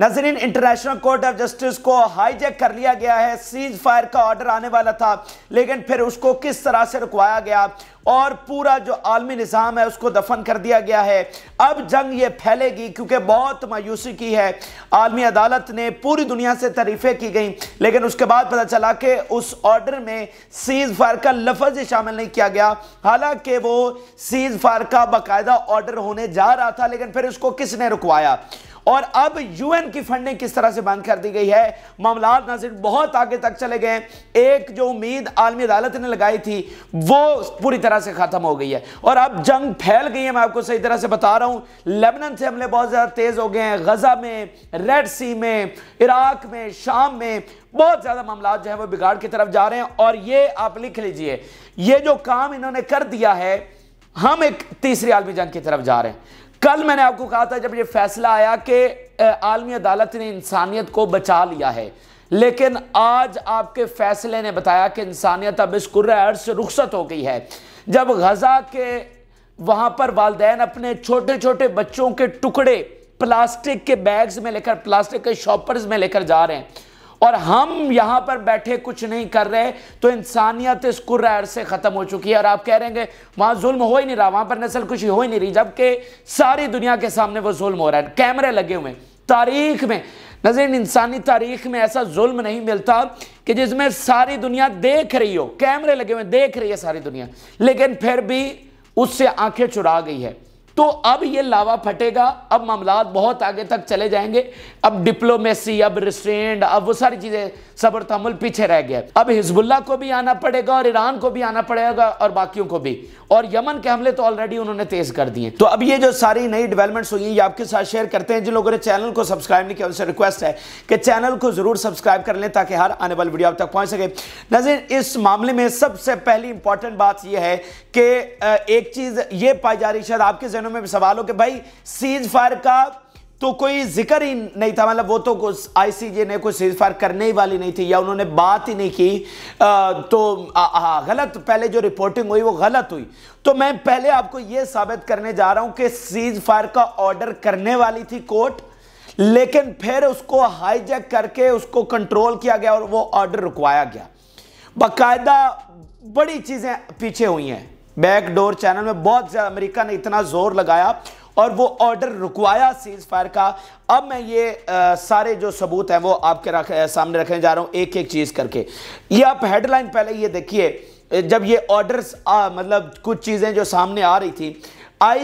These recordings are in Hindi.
नजरीन इंटरनेशनल कोर्ट ऑफ जस्टिस को हाईजेक कर लिया गया है सीज फायर का ऑर्डर आने वाला था लेकिन फिर उसको किस तरह से रुकवाया गया और पूरा जो आलमी निज़ाम है उसको दफन कर दिया गया है अब जंग ये फैलेगी क्योंकि बहुत मायूसी की है आलमी अदालत ने पूरी दुनिया से तरीफें की गई लेकिन उसके बाद पता चला कि उस ऑर्डर में सीज फायर का लफज ही शामिल नहीं किया गया हालांकि वो सीज फायर का बाकायदा ऑर्डर होने जा रहा था लेकिन फिर उसको किसने रुकवाया और अब यूएन की फंडिंग किस तरह से बंद कर दी गई है मामला ना सिर्फ बहुत आगे तक चले गए एक जो उम्मीद आलमी अदालत ने लगाई थी वो पूरी तरह से ख़त्म हो गई है और अब जंग फैल गई है मैं आपको सही तरह से बता रहा हूं लेबनन से हमले बहुत ज़्यादा तेज़ हो गए हैं गज़ा में रेड सी में इराक में शाम में बहुत ज़्यादा मामला जो है वो बिगाड़ की तरफ जा रहे हैं और ये आप लिख लीजिए ये जो काम इन्होंने कर दिया है हम एक तीसरी आलमी जंग की तरफ जा रहे हैं कल मैंने आपको कहा था जब ये फैसला आया कि आलमी अदालत ने इंसानियत को बचा लिया है लेकिन आज आपके फैसले ने बताया कि इंसानियत अब इस कुर्र से रुखसत हो गई है जब गजा के वहां पर वालदेन अपने छोटे छोटे बच्चों के टुकड़े प्लास्टिक के बैग्स में लेकर प्लास्टिक के शॉपर्स में लेकर जा रहे हैं और हम यहां पर बैठे कुछ नहीं कर रहे तो इंसानियत इस कुर से ख़त्म हो चुकी है और आप कह रहे हैं वहां जुल्म हो ही नहीं रहा वहां पर नस्ल कुछ हो ही नहीं रही जबकि सारी दुनिया के सामने वो जुल्म हो रहा है कैमरे लगे हुए तारीख में नजर इंसानी तारीख में ऐसा जुल्म नहीं मिलता कि जिसमें सारी दुनिया देख रही हो कैमरे लगे हुए देख रही है सारी दुनिया लेकिन फिर भी उससे आंखें चुरा गई है तो अब ये लावा फटेगा अब मामला बहुत आगे तक चले जाएंगे अब डिप्लोमेसी अब रिस्ट्रेंड अब वो सारी चीज़ें सबर तमल पीछे रह गया अब हिजबुल्ला को भी आना पड़ेगा और ईरान को भी आना पड़ेगा और बाकियों को भी और यमन के हमले तो ऑलरेडी उन्होंने तेज कर दिए तो अब ये जो सारी नई डेवलपमेंट्स हुई ये आपके साथ शेयर करते हैं जिन लोगों ने चैनल को सब्सक्राइब नहीं किया उनसे रिक्वेस्ट है कि चैनल को ज़रूर सब्सक्राइब कर लें ताकि हर आने वाली वीडियो आप तक पहुंच सके नजर इस मामले में सबसे पहली इंपॉर्टेंट बात यह है कि एक चीज़ ये पाई जा रही शायद आपके जनों में सवाल हो कि भाई सीज फायर का तो कोई जिक्र ही नहीं था मतलब वो तो आईसीजे ने कोई सीज फायर करने ही वाली नहीं थी या उन्होंने बात ही नहीं की आ, तो आ, आ, गलत पहले जो रिपोर्टिंग हुई वो गलत हुई तो मैं पहले आपको ये साबित करने जा रहा हूं कि सीज फायर का ऑर्डर करने वाली थी कोर्ट लेकिन फिर उसको हाईजैक करके उसको कंट्रोल किया गया और वो ऑर्डर रुकवाया गया बाकायदा बड़ी चीजें पीछे हुई हैं बैकडोर चैनल में बहुत ज़्यादा अमेरिका ने इतना जोर लगाया और वो ऑर्डर रुकवाया सीज फायर का अब मैं ये आ, सारे जो सबूत हैं वो आपके रख, सामने रखने जा रहा हूँ एक एक चीज़ करके ये आप हेडलाइन पहले ये देखिए जब ये ऑर्डर्स मतलब कुछ चीज़ें जो सामने आ रही थी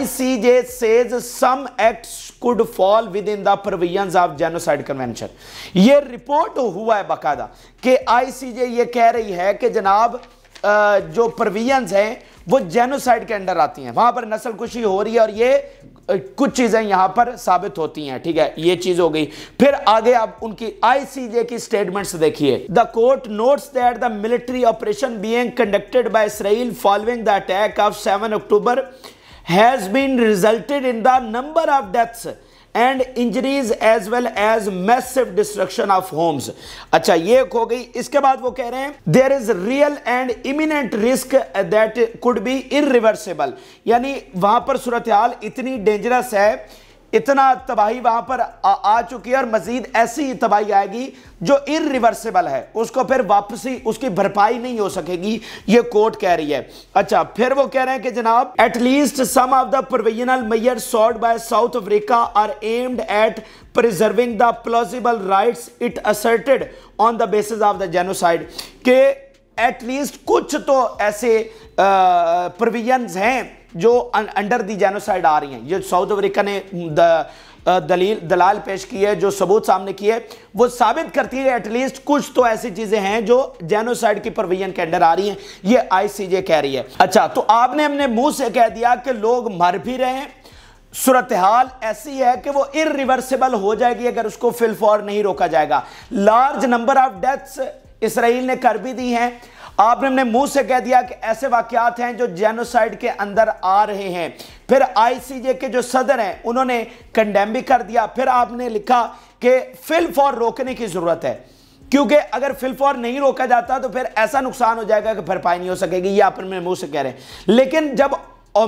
says some acts could fall within the provisions of genocide convention ये रिपोर्ट हुआ है बाकायदा कि जे ये कह रही है कि जनाब जो प्रोविजंस हैं वो जेनोसाइड के अंडर आती हैं वहां पर नस्ल कुशी हो रही है और ये कुछ चीज़ें यहां पर साबित होती हैं ठीक है ये चीज़ हो गई फिर आगे आप उनकी आईसीजे की स्टेटमेंट्स देखिए the court notes that the military operation being conducted by Israel following the attack of 7 October has been resulted in the number of deaths and injuries as well as massive destruction of homes अच्छा ये हो गई इसके बाद वो कह रहे हैं there is real and imminent risk that could be in यानी वहां पर सूरत हाल इतनी डेंजरस है इतना तबाही वहां पर आ, आ चुकी है और मजीद ऐसी तबाही आएगी जो इरिवर्सिबल है उसको फिर वापसी उसकी भरपाई नहीं हो सकेगी ये कोर्ट कह रही है अच्छा फिर वो कह रहे हैं कि जनाब at least some of the provisional measures sought by South Africa are aimed at preserving the plausible rights it asserted on the basis of the genocide के एटलीस्ट कुछ तो ऐसे प्रोविजन हैं जो अं-, अंडर दी जेनोसाइड आ रही हैं ये साउथ अफ्रीका ने द, दलील दलाल पेश की है जो सबूत सामने किए वो साबित करती है एटलीस्ट कुछ तो ऐसी चीजें हैं जो जेनोसाइड की प्रोविजन के अंडर आ रही हैं ये आईसीजे कह रही है अच्छा तो आपने हमने मुंह से कह दिया कि लोग मर भी रहे हैं सूरत हाल ऐसी है कि वो इिवर्सिबल हो जाएगी अगर उसको फिलफॉर नहीं रोका जाएगा large number of deaths Israel ने कर भी दी हैं आपने अपने मुंह से कह दिया कि ऐसे वाकयात हैं जो जेनोसाइड के अंदर आ रहे हैं फिर आईसीजे के जो सदर हैं उन्होंने कंडेम भी कर दिया फिर आपने लिखा कि फिल फॉर रोकने की ज़रूरत है क्योंकि अगर फिलफॉर नहीं रोका जाता तो फिर ऐसा नुकसान हो जाएगा कि भरपाई नहीं हो सकेगी ये आप मुंह से कह रहे हैं लेकिन जब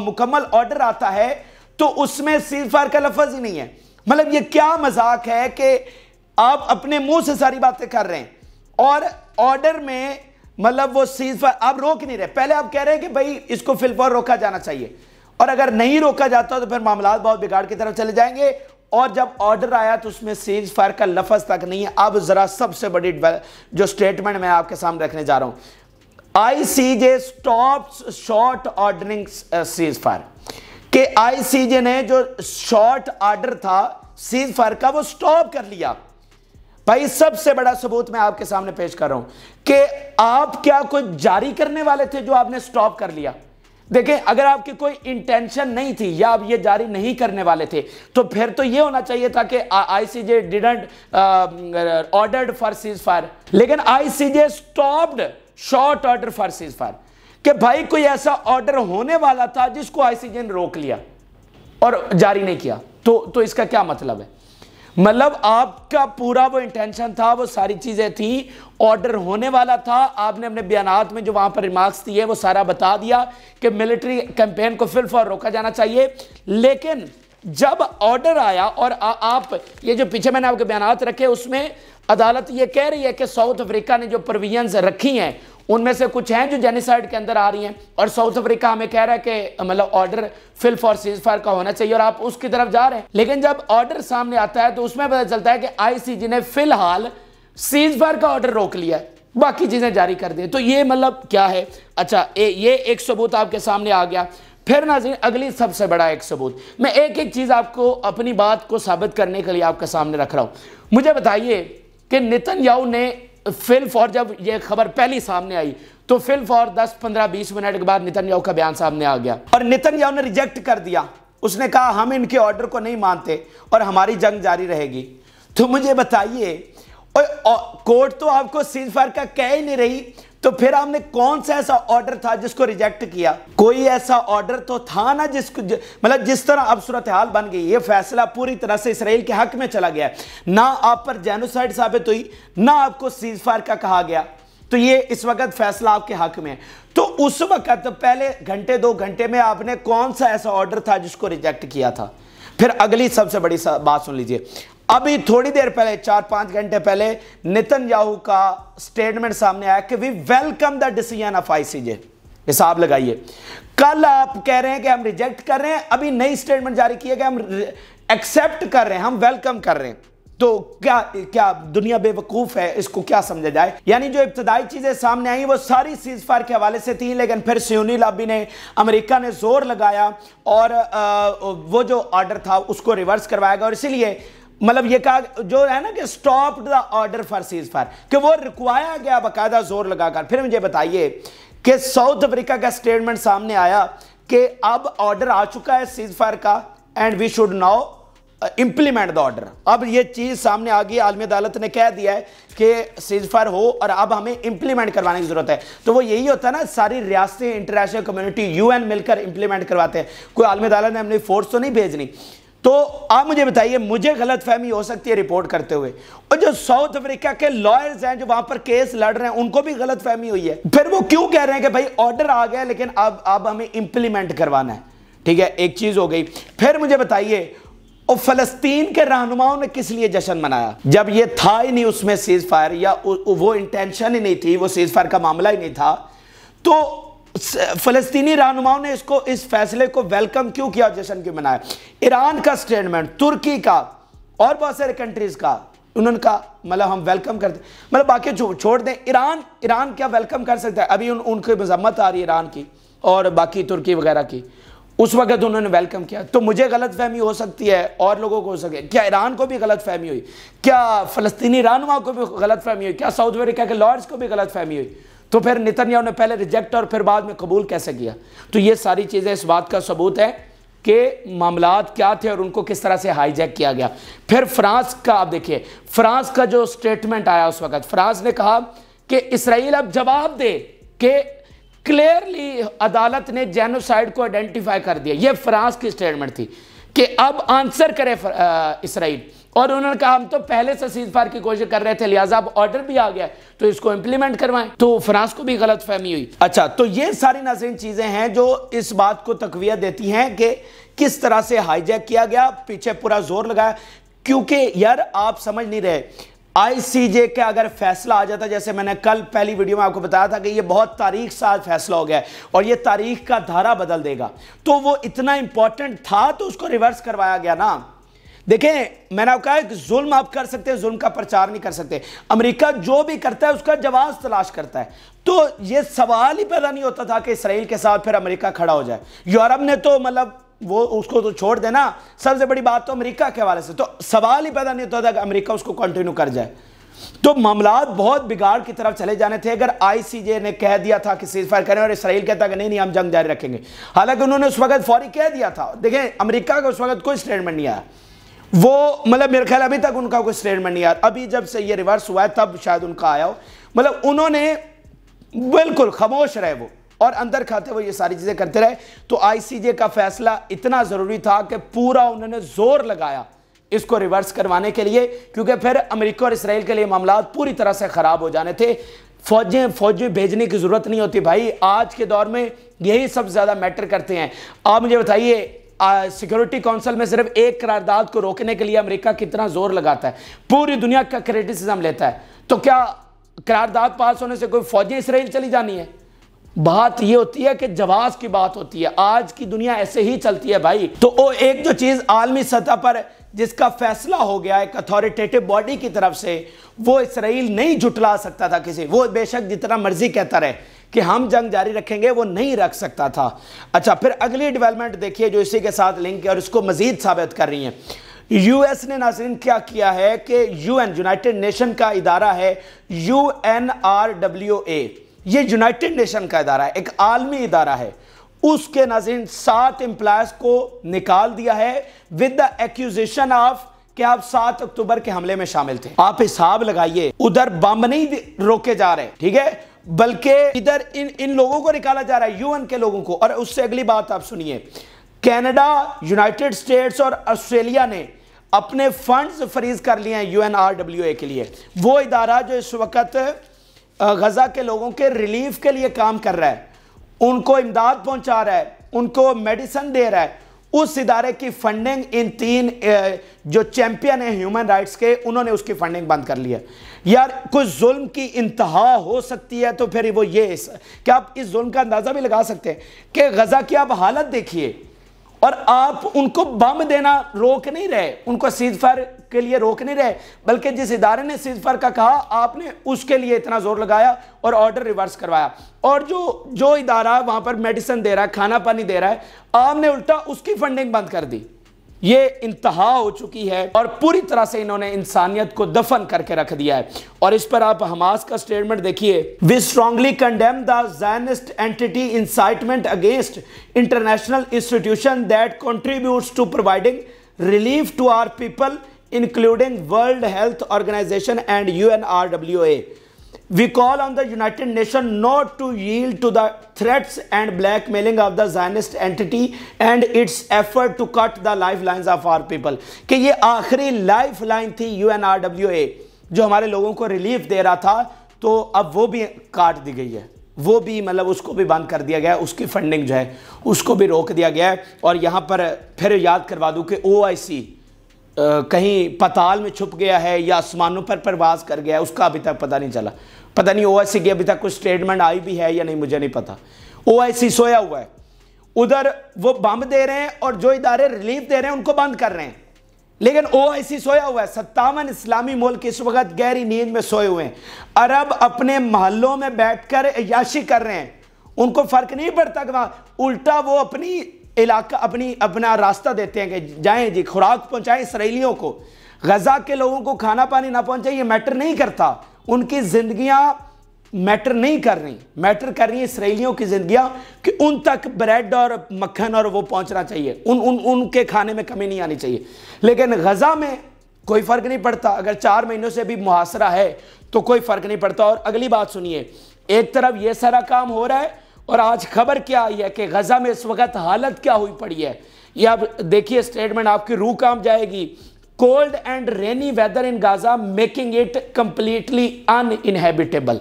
मुकम्मल ऑर्डर आता है तो उसमें सीज फायर का लफज ही नहीं है मतलब ये क्या मजाक है कि आप अपने मुंह से सारी बातें कर रहे हैं और ऑर्डर में मतलब वो सीज फायर आप रोक नहीं रहे पहले आप कह रहे हैं कि भाई इसको फिलफॉर रोका जाना चाहिए और अगर नहीं रोका जाता तो फिर मामला बहुत बिगाड़ की तरफ चले जाएंगे और जब ऑर्डर आया तो उसमें सीज फायर का लफज तक नहीं है अब ज़रा सबसे बड़ी जो स्टेटमेंट मैं आपके सामने रखने जा रहा हूं I C J stop short ordering cease fire के आई सी जे ने जो शॉर्ट ऑर्डर था सीज फायर का वो स्टॉप कर लिया भाई सबसे बड़ा सबूत मैं आपके सामने पेश कर रहा हूं कि आप क्या कुछ जारी करने वाले थे जो आपने स्टॉप कर लिया देखें अगर आपकी कोई इंटेंशन नहीं थी या आप ये जारी नहीं करने वाले थे तो फिर तो ये होना चाहिए था कि ICJ didn't ordered for cease fire लेकिन ICJ stopped short order for cease fire कि भाई कोई ऐसा ऑर्डर होने वाला था जिसको आईसीजे ने रोक लिया और जारी नहीं किया तो, तो इसका क्या मतलब है मतलब आपका पूरा वो इंटेंशन था वो सारी चीज़ें थी ऑर्डर होने वाला था आपने अपने बयानात में जो वहां पर रिमार्क्स दिए वो सारा बता दिया कि मिलिट्री कैंपेन को फिल फॉर रोका जाना चाहिए लेकिन जब ऑर्डर आया और आ, आप ये जो पीछे मैंने आपके बयान रखे उसमें अदालत ये कह रही है कि साउथ अफ्रीका ने जो प्रोविजन रखी हैं उनमें से कुछ हैं जो जेनिसाइड के अंदर आ रही हैं और साउथ अफ्रीका हमें कह रहा है कि मतलब ऑर्डर फिल फॉर सीज फायर का होना चाहिए और आप उसकी तरफ जा रहे हैं लेकिन जब ऑर्डर सामने आता है तो उसमें पता चलता है कि आईसीजी ने फिलहाल सीज फायर का ऑर्डर रोक लिया है बाकी चीज़ें जारी कर दी तो ये मतलब क्या है अच्छा ए, ये एक सबूत आपके सामने आ गया फिर नाजिन अगली सबसे बड़ा एक सबूत मैं एक एक चीज़ आपको अपनी बात को साबित करने के लिए आपके सामने रख रहा हूं मुझे बताइए कि नितिन ने फिल्फ और जब ये खबर पहली सामने आई तो फिल्फ और 10 15 20 मिनट के बाद नितिन का बयान सामने आ गया और नितिन ने रिजेक्ट कर दिया उसने कहा हम इनके ऑर्डर को नहीं मानते और हमारी जंग जारी रहेगी तो मुझे बताइए और कोर्ट तो आपको सीज फायर का कह ही नहीं रही तो फिर आपने कौन सा ऐसा ऑर्डर था जिसको रिजेक्ट किया कोई ऐसा ऑर्डर तो था ना जिसको मतलब जिस तरह अब सूरत हाल बन गई ये फैसला पूरी तरह से इसराइल के हक में चला गया ना आप पर जेनोसाइड साबित हुई ना आपको सीज फायर का कहा गया तो ये इस वक्त फैसला आपके हक में है तो उस वक्त पहले घंटे दो घंटे में आपने कौन सा ऐसा ऑर्डर था जिसको रिजेक्ट किया था फिर अगली सबसे बड़ी बात सुन लीजिए अभी थोड़ी देर पहले चार पांच घंटे पहले नितिन याहू का स्टेटमेंट सामने आया कि we welcome the decision of ICJ हिसाब लगाइए कल आप कह रहे हैं कि हम रिजेक्ट कर रहे हैं अभी नई स्टेटमेंट जारी किए है कि हम एक्सेप्ट कर रहे हैं हम वेलकम कर रहे हैं तो क्या क्या दुनिया बेवकूफ है इसको क्या समझा जाए यानी जो इब्तदाई चीजें सामने आई वो सारी सीज फायर के हवाले से थी लेकिन फिर सयोनी लाबी ने अमेरिका ने जोर लगाया और आ, वो जो ऑर्डर था उसको रिवर्स करवाया गया और इसीलिए मतलब ये कहा जो है ना कि stop the order for cease fire कि वो रुकवाया गया बकायदा जोर लगाकर फिर मुझे बताइए कि साउथ अफ्रीका का स्टेटमेंट सामने आया कि अब ऑर्डर आ चुका है सीज फायर का and we should now implement the order अब ये चीज़ सामने आ गई आलमी अदालत ने कह दिया है कि सीज फायर हो और अब हमें इंप्लीमेंट करवाने की ज़रूरत है तो वो यही होता है ना सारी रियासतें इंटरनेशनल कम्युनिटी यूएन मिलकर इंप्लीमेंट करवाते हैं कोई आलमी अदालत ने अपनी फोर्स तो नहीं भेजनी तो आप मुझे बताइए मुझे गलत फहमी हो सकती है रिपोर्ट करते हुए और जो साउथ अफ्रीका के लॉयर्स हैं जो वहां पर केस लड़ रहे हैं उनको भी गलत फहमी हुई है फिर वो क्यों कह रहे हैं कि भाई ऑर्डर आ गया लेकिन अब अब हमें इंप्लीमेंट करवाना है ठीक है एक चीज हो गई फिर मुझे बताइए और फलस्तीन के रहनुमाओं ने किस लिए जश्न मनाया जब ये था ही नहीं उसमें सीज फायर या वो इंटेंशन ही नहीं थी वो सीज फायर का मामला ही नहीं था तो फलस्तीनी रहनुमाओं ने इसको इस फैसले को वेलकम क्यों किया जश्न क्यों मनाया ईरान का स्टेटमेंट तुर्की का और बहुत सारे कंट्रीज का उन्होंने कहा मतलब हम वेलकम करते मतलब बाकी जो छोड़ दें ईरान ईरान क्या वेलकम कर सकता है अभी उन, उनकी मजम्मत आ रही है ईरान की और बाकी तुर्की वगैरह की उस वक्त उन्होंने वेलकम किया तो मुझे गलत फहमी हो सकती है और लोगों को हो सके क्या ईरान को भी गलत फहमी हुई क्या फलस्तीनी रहनुमा को भी गलत फहमी हुई क्या साउथ अफ्रीका के लॉर्ड्स को भी गलत फहमी हुई तो फिर नितन्याहू ने पहले रिजेक्ट और फिर बाद में कबूल कैसे किया तो ये सारी चीज़ें इस बात का सबूत है कि मामला क्या थे और उनको किस तरह से हाईजैक किया गया फिर फ्रांस का आप देखिए फ्रांस का जो स्टेटमेंट आया उस वक्त फ्रांस ने कहा कि इसराइल अब जवाब दे कि क्लियरली अदालत ने जेनोसाइड को आइडेंटिफाई कर दिया ये फ्रांस की स्टेटमेंट थी कि अब आंसर करे इसराइल और उन्होंने कहा हम तो पहले से सीजफायर की कोशिश कर रहे थे लिहाजा अब ऑर्डर भी आ गया तो इसको इंप्लीमेंट करवाएं तो फ्रांस को भी गलत फहमी हुई अच्छा तो ये सारी नाजरीन चीजें हैं जो इस बात को तकवीत देती हैं कि किस तरह से हाईजैक किया गया पीछे पूरा जोर लगाया क्योंकि यार आप समझ नहीं रहे आईसीजे का अगर फैसला आ जाता जैसे मैंने कल पहली वीडियो में आपको बताया था कि ये बहुत तारीख साल फैसला हो गया और ये तारीख का धारा बदल देगा तो वो इतना इंपॉर्टेंट था तो उसको रिवर्स करवाया गया ना देखें मैंने आपको कहा जुल्म आप कर सकते हैं जुल्म का प्रचार नहीं कर सकते अमेरिका जो भी करता है उसका जवाब तलाश करता है तो ये सवाल ही पैदा नहीं होता था कि इसराइल के साथ फिर अमेरिका खड़ा हो जाए यूरोप ने तो मतलब वो उसको तो छोड़ देना सबसे बड़ी बात तो अमेरिका के हवाले से तो सवाल ही पैदा नहीं होता था कि अमरीका उसको कंटिन्यू कर जाए तो मामला बहुत बिगाड़ की तरफ चले जाने थे अगर आईसीजे ने कह दिया था कि सीजफायर करें और इसराइल कहता कि नहीं नहीं हम जंग जारी रखेंगे हालांकि उन्होंने उस वक्त फौरी कह दिया था देखें अमेरिका का उस वक्त कोई स्टेटमेंट नहीं आया वो मतलब मेरे ख्याल अभी तक उनका कोई स्टेटमेंट नहीं आया अभी जब से ये रिवर्स हुआ है तब शायद उनका आया हो मतलब उन्होंने बिल्कुल खामोश रहे वो और अंदर खाते हुए ये सारी चीज़ें करते रहे तो आईसीजे का फैसला इतना ज़रूरी था कि पूरा उन्होंने जोर लगाया इसको रिवर्स करवाने के लिए क्योंकि फिर अमेरिका और इसराइल के लिए मामला पूरी तरह से ख़राब हो जाने थे फौजें फौजें भेजने की ज़रूरत नहीं होती भाई आज के दौर में यही सब ज़्यादा मैटर करते हैं आप मुझे बताइए सिक्योरिटी काउंसिल में सिर्फ एक करारदाद को रोकने के लिए अमेरिका कितना जोर लगाता है पूरी दुनिया का क्रिटिसिज्म लेता है तो क्या करारदाद पास होने से कोई फौजी इसराइल चली जानी है बात यह होती है कि जवाब की बात होती है आज की दुनिया ऐसे ही चलती है भाई तो वो एक जो चीज़ आलमी सतह पर जिसका फैसला हो गया एक अथॉरिटेटिव बॉडी की तरफ से वो इसराइल नहीं जुटला सकता था किसी वो बेशक जितना मर्जी कहता रहे कि हम जंग जारी रखेंगे वो नहीं रख सकता था अच्छा फिर अगली डेवलपमेंट देखिए जो इसी के साथ लिंक है और इसको मजीद साबित कर रही है यूएस ने नाजरीन क्या किया है कि यूएन यूनाइटेड नेशन का इदारा है U N R W A ये यूनाइटेड नेशन का इदारा है एक आलमी इदारा है उसके नाजरीन सात एम्प्लॉयज को निकाल दिया है विद द एक्यूजेशन ऑफ कि आप 7 अक्टूबर के हमले में शामिल थे आप हिसाब लगाइए उधर बम नहीं रोके जा रहे ठीक है बल्कि इधर इन इन लोगों को निकाला जा रहा है यूएन के लोगों को और उससे अगली बात आप सुनिए कनाडा यूनाइटेड स्टेट्स और ऑस्ट्रेलिया ने अपने फंड्स फ्रीज कर लिए हैं यूएनआरडब्ल्यूए के लिए वो इदारा जो इस वक्त गजा के लोगों के रिलीफ के लिए काम कर रहा है उनको इमदाद पहुंचा रहा है उनको मेडिसन दे रहा है उस इदारे की फंडिंग इन तीन जो चैंपियन है ह्यूमन राइट्स के उन्होंने उसकी फंडिंग बंद कर ली है यार कुछ जुल्म की इंतहा हो सकती है तो फिर वो ये क्या आप इस जुल्म का अंदाज़ा भी लगा सकते हैं कि गज़ा की आप हालत देखिए और आप उनको बम देना रोक नहीं रहे उनको सीजफर के लिए रोक नहीं रहे बल्कि जिस इदारे ने सीजफर का कहा आपने उसके लिए इतना जोर लगाया और ऑर्डर रिवर्स करवाया और जो जो इदारा वहां पर मेडिसिन दे रहा है खाना पानी दे रहा है आपने उल्टा उसकी फंडिंग बंद कर दी ये इंतहा हो चुकी है और पूरी तरह से इन्होंने इंसानियत को दफन करके रख दिया है और इस पर आप हमास का स्टेटमेंट देखिए we strongly condemn the entity incitement against international institution that contribute to providing relief to our people including world health organization and U N R W A We call on the United nation not to yield to the threats and blackmailing of the Zionist entity and its effort to cut the lifelines of our people. कि ye aakhri lifeline thi unrwa jo hamare logon ko relief de raha tha to ab wo bhi kaat di gayi hai वो भी मतलब उसको भी बंद कर दिया गया है उसकी फंडिंग जो है उसको भी रोक दिया गया है और यहाँ पर फिर याद करवा दूँ कि ओ कहीं पताल में छुप गया है या आसमानों पर प्रवास कर गया है उसका अभी तक पता नहीं चला पता नहीं ओआईसी की अभी तक कुछ स्टेटमेंट आई भी है या नहीं मुझे नहीं पता ओआईसी सोया हुआ है उधर वो बम दे रहे हैं और जो इदारे रिलीफ दे रहे हैं उनको बंद कर रहे हैं लेकिन ओआईसी सोया हुआ है सत्तावन इस्लामी मुल्क इस वक्त गहरी नींद में सोए हुए हैं अरब अपने महलों में बैठकर याशी कर रहे हैं उनको फर्क नहीं पड़ता कि उल्टा वो अपनी इलाका अपनी अपना रास्ता देते हैं कि जाए जी खुराक पहुंचाएं इसराइलियों को गजा के लोगों को खाना पानी ना पहुंचाए ये मैटर नहीं करता उनकी जिंदगियां मैटर नहीं कर रही मैटर कर रही है इसराइलियों की जिंदगियां कि उन तक ब्रेड और मक्खन और वो पहुंचना चाहिए उन उन उनके खाने में कमी नहीं आनी चाहिए लेकिन गजा में कोई फ़र्क नहीं पड़ता अगर चार महीनों से भी मुहासरा है तो कोई फ़र्क नहीं पड़ता और अगली बात सुनिए एक तरफ ये सारा काम हो रहा है और आज खबर क्या आई है कि गजा में इस वक्त हालत क्या हुई पड़ी है यह आप देखिए स्टेटमेंट आपकी रूह काम जाएगी cold and rainy weather in Gaza making it completely uninhabitable.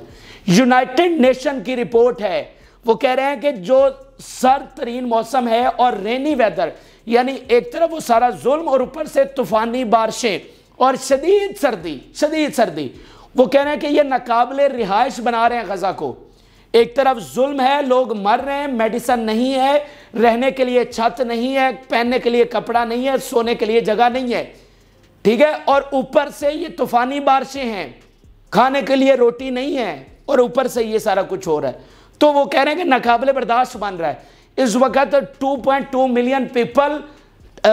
United nation की रिपोर्ट है वो कह रहे हैं कि जो सर तरीन मौसम है और रेनी वेदर यानी एक तरफ वो सारा जुल्म और ऊपर से तूफानी बारिशें और शदीद सर्दी शदीद सर्दी वो कह रहे हैं कि ये नाकबले रिहाइश बना रहे हैं गज़ा को एक तरफ जुल्म है लोग मर रहे हैं मेडिसन नहीं है रहने के लिए छत नहीं है पहनने के लिए कपड़ा नहीं है सोने के लिए जगह नहीं है ठीक है और ऊपर से ये तूफानी बारिशें हैं खाने के लिए रोटी नहीं है और ऊपर से ये सारा कुछ हो रहा है तो वो कह रहे हैं कि नाकबिल बर्दाश्त बन रहा है इस वक्त 2.2 मिलियन पीपल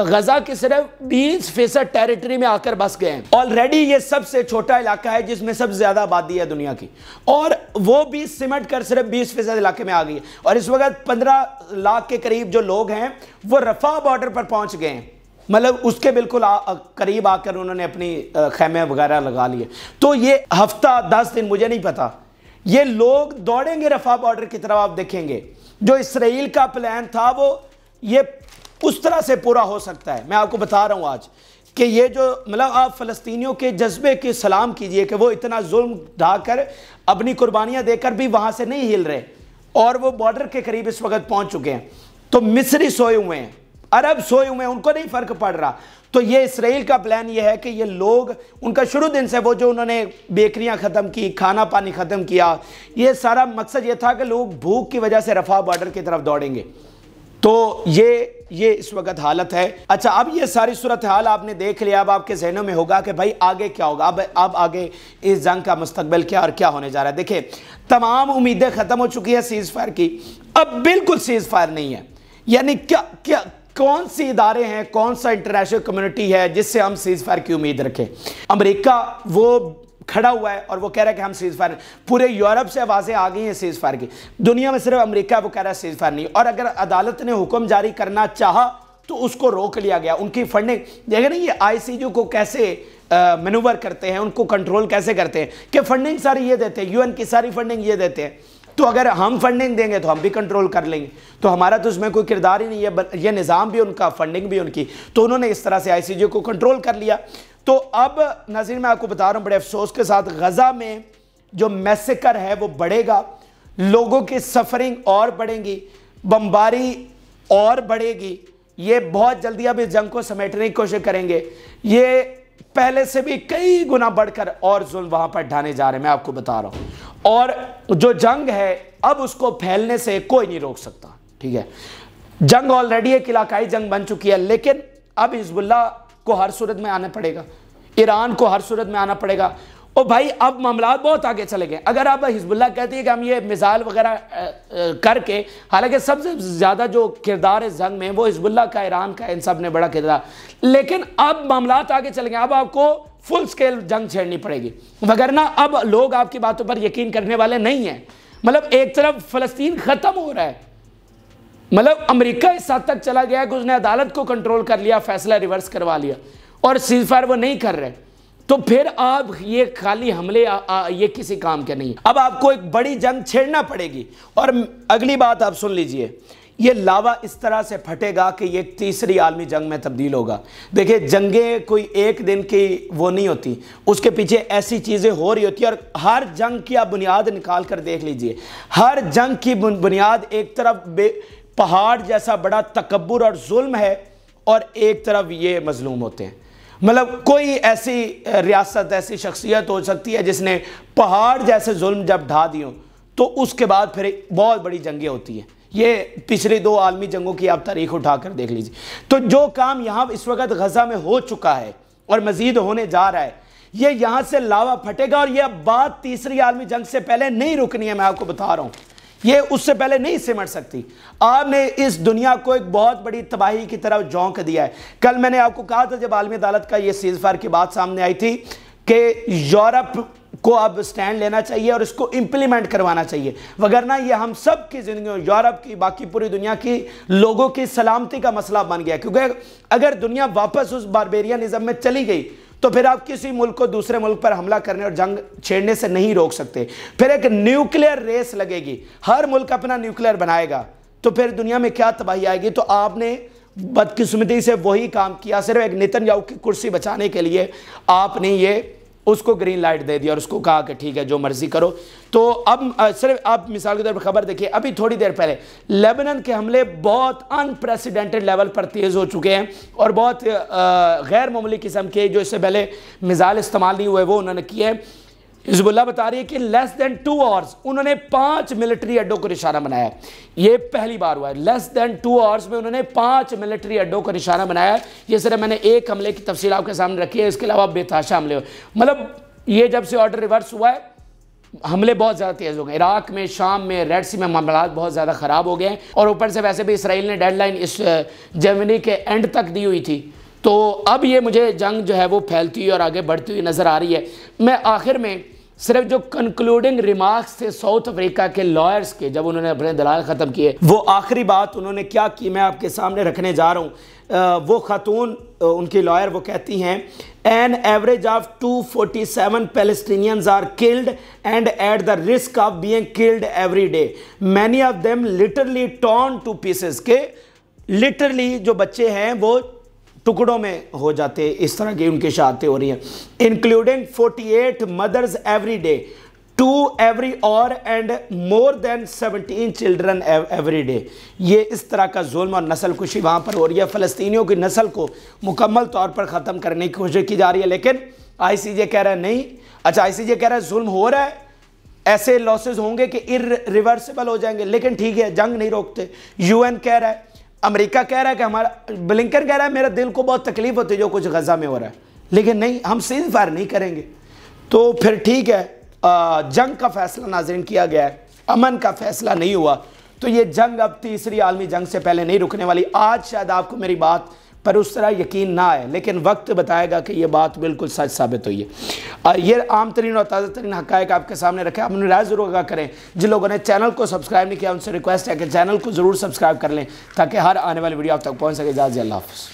गजा के सिर्फ 20 फीसद टेरिटरी में आकर बस गए हैं ऑलरेडी ये सबसे छोटा इलाका है जिसमें सबसे ज़्यादा आबादी है दुनिया की और वो भी सिमट कर सिर्फ 20 फीसद इलाके में आ गई है और इस वक्त 15 लाख के करीब जो लोग हैं वो रफा बॉर्डर पर पहुंच गए हैं मतलब उसके बिल्कुल आ, करीब आकर उन्होंने अपनी खेमे वगैरह लगा लिए तो ये हफ्ता दस दिन मुझे नहीं पता ये लोग दौड़ेंगे रफा बॉर्डर की तरफ आप देखेंगे जो इसराइल का प्लान था वो ये उस तरह से पूरा हो सकता है मैं आपको बता रहा हूँ आज कि ये जो मतलब आप फ़लस्तियों के जज्बे के सलाम कीजिए कि वो इतना जुल्म ढाकर अपनी कुर्बानियाँ देकर भी वहाँ से नहीं हिल रहे और वो बॉर्डर के करीब इस वक्त पहुँच चुके हैं तो मिस्री सोए हुए हैं अरब सोए हुए हैं उनको नहीं फर्क पड़ रहा तो ये इसराइल का प्लान ये है कि ये लोग उनका शुरू दिन से वो जो उन्होंने बेकरियां ख़त्म की खाना पानी ख़त्म किया ये सारा मकसद ये था कि लोग भूख की वजह से रफा बॉर्डर की तरफ दौड़ेंगे तो ये ये इस वक्त हालत है अच्छा अब ये सारी सूरत हाल आपने देख लिया अब आपके जहनों में होगा कि भाई आगे क्या होगा अब अब आगे इस जंग का मुस्तबल क्या और क्या होने जा रहा है देखिए तमाम उम्मीदें ख़त्म हो चुकी है सीज़ फायर की अब बिल्कुल सीज़ फायर नहीं है यानी क्या क्या कौन से इदारे हैं कौन सा इंटरनेशनल कम्युनिटी है जिससे हम सीज फायर की उम्मीद रखें अमेरिका वो खड़ा हुआ है और वो कह रहा है कि हम सीज फायर पूरे यूरोप से आवाज़ें आ गई हैं सीज फायर की दुनिया में सिर्फ अमेरिका वो कह रहा है सीज फायर नहीं और अगर अदालत ने हुक्म जारी करना चाह तो उसको रोक लिया गया उनकी फंडिंग देखे ना ये आईसीयू को कैसे मेनूवर करते हैं उनको कंट्रोल कैसे करते हैं कि फंडिंग सारी ये देते हैं यूएन की सारी फंडिंग ये देते हैं तो अगर हम फंडिंग देंगे तो हम भी कंट्रोल कर लेंगे तो हमारा तो उसमें कोई किरदार ही नहीं है यह निज़ाम भी उनका फंडिंग भी उनकी तो उन्होंने इस तरह से आई को कंट्रोल कर लिया तो अब नजीर मैं आपको बता रहा हूँ बड़े अफसोस के साथ गज़ा में जो मैसेकर है वो बढ़ेगा लोगों की सफरिंग और बढ़ेगी बमबारी और बढ़ेगी ये बहुत जल्दी अब इस जंग को समेटने की कोशिश करेंगे ये पहले से भी कई गुना बढ़कर और जुल्म वहां पर ढाने जा रहे हैं मैं आपको बता रहा हूं और जो जंग है अब उसको फैलने से कोई नहीं रोक सकता ठीक है जंग ऑलरेडी एक इलाकाई जंग बन चुकी है लेकिन अब हिजबुल्ला को हर सूरत में आना पड़ेगा ईरान को हर सूरत में आना पड़ेगा ओ भाई अब मामला बहुत आगे चले गए अगर आप हिजबुल्ला कहते हैं कि हम ये मिसाइल वगैरह करके हालांकि सबसे ज़्यादा जो किरदार है जंग में वो हिजबुल्ला का ईरान का इन सब ने बड़ा किरदार लेकिन अब मामला आगे चले गए अब आपको फुल स्केल जंग छेड़नी पड़ेगी वगरना अब लोग आपकी बातों पर यकीन करने वाले नहीं हैं मतलब एक तरफ फलस्तीन ख़त्म हो रहा है मतलब अमरीका इस हद तक चला गया कि उसने अदालत को कंट्रोल कर लिया फैसला रिवर्स करवा लिया और सीज फायर वो नहीं कर रहे तो फिर आप ये खाली हमले आ, आ, ये किसी काम के नहीं अब आपको एक बड़ी जंग छेड़ना पड़ेगी और अगली बात आप सुन लीजिए ये लावा इस तरह से फटेगा कि ये तीसरी आलमी जंग में तब्दील होगा देखिए जंगें कोई एक दिन की वो नहीं होती उसके पीछे ऐसी चीज़ें हो रही होती हैं और हर जंग की आप बुनियाद निकाल कर देख लीजिए हर जंग की बुनियाद एक तरफ पहाड़ जैसा बड़ा तकबर और जुल्म है और एक तरफ ये मजलूम होते हैं मतलब कोई ऐसी रियासत ऐसी शख्सियत हो सकती है जिसने पहाड़ जैसे जुल्म जब ढा दियो तो उसके बाद फिर बहुत बड़ी जंगें होती हैं ये पिछली दो आलमी जंगों की आप तारीख उठाकर देख लीजिए तो जो काम यहाँ इस वक्त गजा में हो चुका है और मजीद होने जा रहा है ये यहाँ से लावा फटेगा और यह बात तीसरी आलमी जंग से पहले नहीं रुकनी है मैं आपको बता रहा हूँ ये उससे पहले नहीं सिमट सकती आपने इस दुनिया को एक बहुत बड़ी तबाही की तरफ झोंक दिया है कल मैंने आपको कहा था जब आलमी अदालत का ये सीजफार की बात सामने आई थी कि यूरोप को अब स्टैंड लेना चाहिए और इसको इंप्लीमेंट करवाना चाहिए वगरना ये हम सब की ज़िंदगी यूरोप की बाकी पूरी दुनिया की लोगों की सलामती का मसला बन गया क्योंकि अगर दुनिया वापस उस बारबेरिया निज़म में चली गई तो फिर आप किसी मुल्क को दूसरे मुल्क पर हमला करने और जंग छेड़ने से नहीं रोक सकते फिर एक न्यूक्लियर रेस लगेगी हर मुल्क अपना न्यूक्लियर बनाएगा तो फिर दुनिया में क्या तबाही आएगी तो आपने बदकिस्मती से वही काम किया सिर्फ एक नितिन याऊ की कुर्सी बचाने के लिए आपने ये उसको ग्रीन लाइट दे दिया और उसको कहा कि ठीक है जो मर्जी करो तो अब सिर्फ आप मिसाल के तौर पर खबर देखिए अभी थोड़ी देर पहले लेबनन के हमले बहुत अनप्रेसिडेंटेड लेवल पर तेज़ हो चुके हैं और बहुत गैर मामूली किस्म के जो इससे पहले मिसाइल इस्तेमाल नहीं हुए वो उन्होंने किए हैं हिजबुल्ला बता रही है कि लेस देन टू आवर्स उन्होंने पांच मिलिट्री अड्डों को निशाना बनाया ये पहली बार हुआ है लेस देन टू आवर्स में उन्होंने पांच मिलिट्री अड्डों को निशाना बनाया ये सिर्फ मैंने एक हमले की तफसील आपके सामने रखी है इसके अलावा बेताशा हमले मतलब ये जब से ऑर्डर रिवर्स हुआ है हमले बहुत ज़्यादा तेज़ हो गए इराक में शाम में रेड सी में मामला बहुत ज़्यादा ख़राब हो गए और ऊपर से वैसे भी इसराइल ने डेडलाइन इस जर्मनी के एंड तक दी हुई थी तो अब ये मुझे जंग जो है वो फैलती हुई और आगे बढ़ती हुई नज़र आ रही है मैं आखिर में सिर्फ जो कंक्लूडिंग रिमार्क्स थे साउथ अफ्रीका के लॉयर्स के जब उन्होंने अपने दलाल ख़त्म किए वो आखिरी बात उन्होंने क्या की मैं आपके सामने रखने जा रहा हूँ वो खातून उनकी लॉयर वो कहती हैं an average of 247 Palestinians are killed and at the risk of being killed every day many of them literally torn to pieces के लिटरली जो बच्चे हैं वो टुकड़ों में हो जाते इस तरह की उनकी शहादतें हो रही हैं including 48 mothers every day two every hour and more than 17 children every day ये इस तरह का जुल्म और नस्ल कुशी वहाँ पर हो रही है फ़लस्तियों की नस्ल को मुकम्मल तौर पर ख़त्म करने की कोशिश की जा रही है लेकिन आई सी जे कह रहा है नहीं अच्छा आई सी जे कह रहा है जुल्म हो रहा है ऐसे लॉसेज होंगे कि रिवर्सिबल हो जाएंगे लेकिन ठीक है जंग नहीं रोकते एन कह रहा है अमेरिका कह रहा है कि हमारा ब्लिंकन कह रहा है मेरा दिल को बहुत तकलीफ होती है जो कुछ गजा में हो रहा है लेकिन नहीं हम सीज फायर नहीं करेंगे तो फिर ठीक है जंग का फैसला नाजरन किया गया है अमन का फैसला नहीं हुआ तो ये जंग अब तीसरी आलमी जंग से पहले नहीं रुकने वाली आज शायद आपको मेरी बात पर उस तरह यकीन ना आए लेकिन वक्त बताएगा कि यह बात बिल्कुल सच साबित हुई है ये आम तरीन और ताज़ा तरीन हक़ आपके सामने रखें आप राय ज़रूर आगा करें जिन लोगों ने चैनल को सब्सक्राइब नहीं किया उनसे रिक्वेस्ट है कि चैनल को ज़रूर सब्सक्राइब कर लें ताकि हर आने वाली वीडियो आप तक पहुँच सके इजाज़ अल्लाह हाफ़